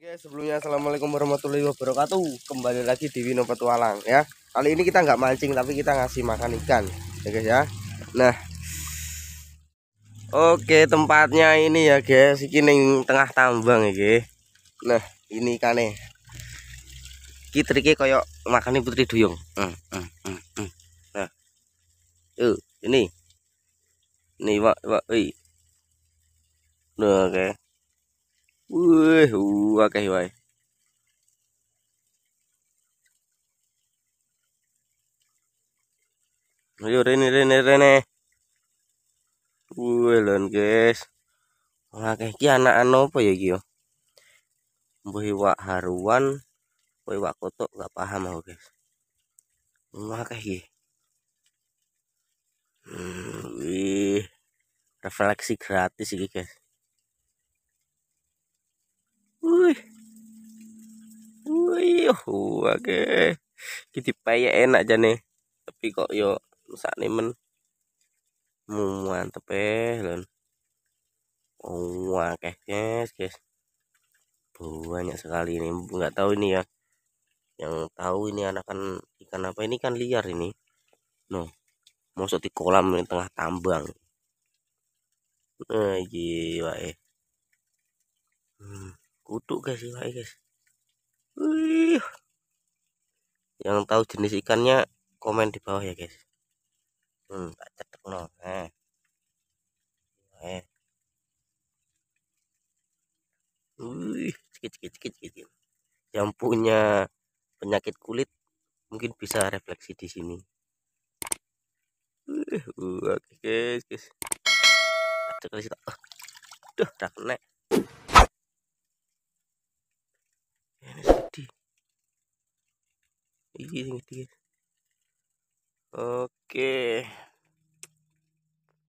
guys, sebelumnya assalamualaikum warahmatullahi wabarakatuh. Kembali lagi di Wino Petualang ya. Kali ini kita nggak mancing tapi kita ngasih makan ikan, ya guys ya. Nah, oke tempatnya ini ya guys, ini tengah tambang ya guys. Nah, ini ikannya. Kitrike koyok makan putri duyung. Hmm, hmm, hmm, hmm. Nah, uh, ini, ini wak pak, Nah, oke. Okay. Wih, uh huwa કહેવાય Ayo Rene Rene Rene. Wulan guys. Wah kayak ki anak anu apa ya ki yo. Mbah haruan, mbah iwak kotok gak paham aku guys. Wah kayak ki. Hmm, wih. Refleksi gratis iki guys. wah oke kita paya enak aja nih tapi kok yo saat nih men mantep eh lon oh oke guys guys banyak sekali ini nggak tahu ini ya yang tahu ini anak anakan ikan apa ini kan liar ini no masuk di kolam di tengah tambang nah eh, jiwa eh hmm, kutuk guys jiwa eh, guys Wih. Yang tahu jenis ikannya komen di bawah ya guys. Hmm, tak cetek no. Eh. Eh. Wih, cikit, cikit, cikit, cikit. Yang punya penyakit kulit mungkin bisa refleksi di sini. Uh, oke okay, guys, guys. Cek lagi tak. Duh, tak kena. ये ओके